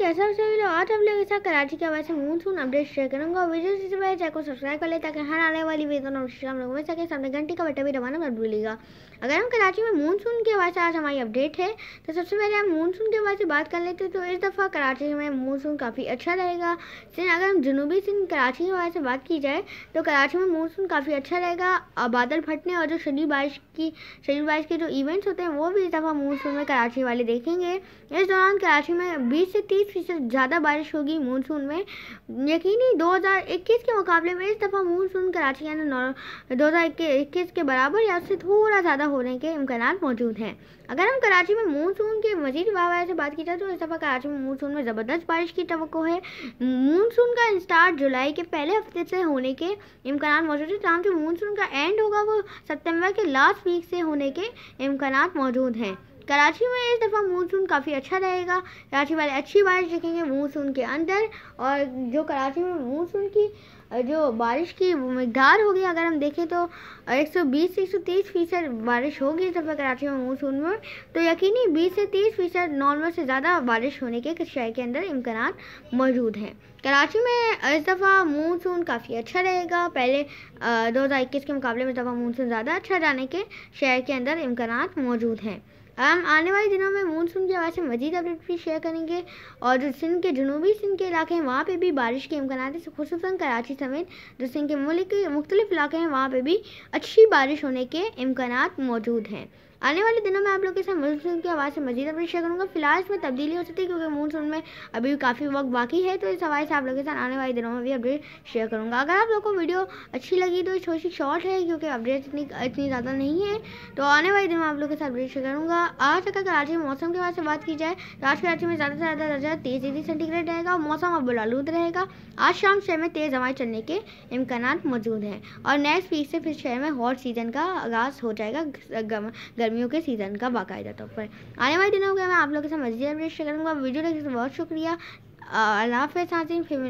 कैसे हो सभी लोग आज आप लोग के साथ कराची के वैसे मूनसून अपडेट शेयर करूंगा वीडियो से पहले चैनल को सब्सक्राइब कर ले ताकि हर आने वाली वीडियो नोटिफिकेशन हम लोगों में सके सामने घंटी का बटन भी दबाना मत भूलिएगा अगर हम कराची में सून के वजह से आज हमारी अपडेट है तो सबसे पहले हम सून के वजह से बात कर लेते हैं तो इस दफ़ा कराची में सून काफ़ी अच्छा रहेगा सिंह अगर हम जनूबी सिंह कराची के वजह से बात की जाए तो कराची में सून काफ़ी अच्छा रहेगा और बादल फटने और जो शरीर बारिश की शरीर बारिश के जो इवेंट्स होते हैं वो भी इस दफ़ा सून में कराची वाले देखेंगे इस दौरान कराची में बीस से तीस फीसद ज़्यादा बारिश होगी मानसून में यकीनी 2021 के मुकाबले में इस दफ़ा मानसून कराची यानी दो इक्कीस के बराबर या उससे थोड़ा ज़्यादा होने के इम्कान मौजूद हैं अगर हम कराची में मानसून के मजीद वाहवाह से बात की जाए तो इस दफ़ा कराची में मानसून में ज़बरदस्त बारिश की तो है मानसून का स्टार्ट जुलाई के पहले हफ्ते से होने के इम्कान मौजूद हैं जहाँ जो मानसून का एंड होगा वो सितंबर के लास्ट वीक से होने के इम्कान मौजूद हैं कराची में इस दफ़ा मानसून काफ़ी अच्छा रहेगा कराची वाले अच्छी बारिश देखेंगे मानसून के अंदर और जो कराची में मानसून की जो बारिश की मकदार होगी अगर हम देखें तो 120 से 130 फीसद बारिश होगी इस दफ़ा कराची में मानसून में तो यकीनी 20 से 30 फीसद नॉर्मल से ज़्यादा बारिश होने के शहर के अंदर इम्कान मौजूद हैं कराची में इस दफ़ा मानसून काफ़ी अच्छा रहेगा पहले दो हज़ार इक्कीस के मुकाबले में इस दफ़ा मानसून ज़्यादा अच्छा जाने के शहर के अंदर इम्कान मौजूद हैं हम आने वाले दिनों में मानसून के हवा से मजीद अपडेट भी शेयर करेंगे और जो सिंध के जनूबी सिंध के इलाके हैं वहाँ पर भी बारिश के इम्कान है खूस कराची समेत जो सिंध के मुल्क के मुख्तलिफ इलाके हैं वहाँ पर भी अच्छी बारिश होने के इम्कान मौजूद हैं आने वाले दिनों में आप लोग के साथ मॉनसून की आवाज़ से मजीद अपडेट शेयर करूँगा फिलहाल इसमें तब्दीली हो सकती है क्योंकि मॉनसून में अभी काफ़ी वक्त बाकी है तो इस हवाले से आप लोग के साथ आने वाले दिनों में भी अपडेट शेयर करूँगा अगर आप लोग को वीडियो अच्छी लगी तो छोटी सी शॉर्ट है क्योंकि अपडेट इतनी इतनी ज़्यादा नहीं है तो आने वाले दिनों में आप लोग के साथ अपडेट शेयर करूँगा आज तक अगर आज में मौसम के बारे से बात की जाए तो आज कराची में ज़्यादा से ज़्यादा दर्जा तेज़ डिग्री सेंटीग्रेड रहेगा और मौसम अब बुलालूद रहेगा आज शाम शहर में तेज़ हवाएँ चलने के इम्कान मौजूद हैं और नेक्स्ट वीक से फिर शहर में हॉट सीजन का आगाज़ हो जाएगा गर्मियों के सीज़न का बाकायदा तौर पर आने वाले दिनों के मैं आप लोगों के साथ मजीद अपडेट शेयर करूँगा वीडियो देखने से बहुत शुक्रिया अल्लाह हाफिज़ नाजिन फिर